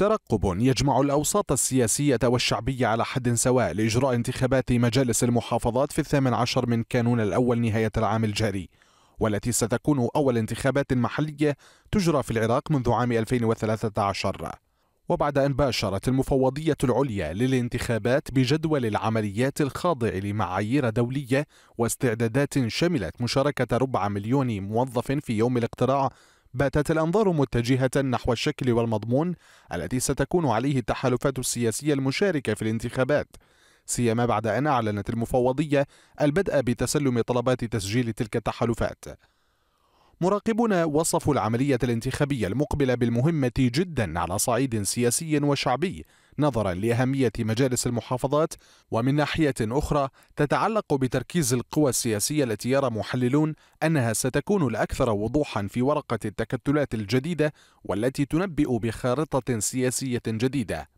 ترقب يجمع الأوساط السياسية والشعبية على حد سواء لإجراء انتخابات مجالس المحافظات في الثامن عشر من كانون الأول نهاية العام الجاري والتي ستكون أول انتخابات محلية تجرى في العراق منذ عام 2013 وبعد أن باشرت المفوضية العليا للانتخابات بجدول العمليات الخاضع لمعايير دولية واستعدادات شملت مشاركة ربع مليون موظف في يوم الاقتراع باتت الأنظار متجهة نحو الشكل والمضمون التي ستكون عليه التحالفات السياسية المشاركة في الانتخابات سيما بعد أن أعلنت المفوضية البدء بتسلم طلبات تسجيل تلك التحالفات مراقبون وصفوا العملية الانتخابية المقبلة بالمهمة جدا على صعيد سياسي وشعبي نظرا لأهمية مجالس المحافظات ومن ناحية أخرى تتعلق بتركيز القوى السياسية التي يرى محللون أنها ستكون الأكثر وضوحا في ورقة التكتلات الجديدة والتي تنبئ بخارطة سياسية جديدة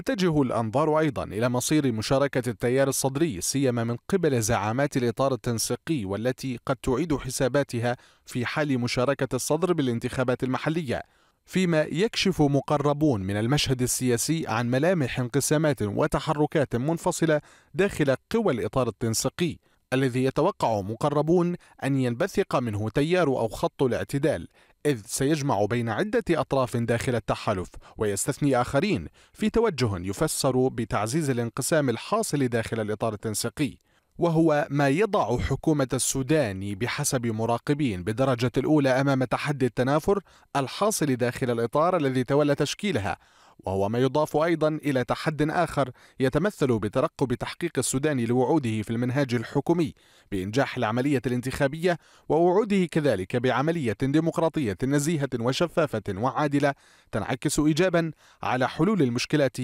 تتجه الأنظار أيضا إلى مصير مشاركة التيار الصدري سيما من قبل زعامات الإطار التنسيقي والتي قد تعيد حساباتها في حال مشاركة الصدر بالانتخابات المحلية فيما يكشف مقربون من المشهد السياسي عن ملامح انقسامات وتحركات منفصلة داخل قوى الإطار التنسيقي الذي يتوقع مقربون أن ينبثق منه تيار أو خط الاعتدال إذ سيجمع بين عدة أطراف داخل التحالف ويستثني آخرين في توجه يفسر بتعزيز الانقسام الحاصل داخل الإطار التنسيقي وهو ما يضع حكومة السودان بحسب مراقبين بالدرجة الأولى أمام تحدي التنافر الحاصل داخل الإطار الذي تولى تشكيلها وهو ما يضاف أيضا إلى تحد آخر يتمثل بترقب تحقيق السودان لوعوده في المنهاج الحكومي بإنجاح العملية الانتخابية ووعوده كذلك بعملية ديمقراطية نزيهة وشفافة وعادلة تنعكس إيجابا على حلول المشكلات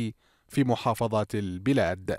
في محافظات البلاد.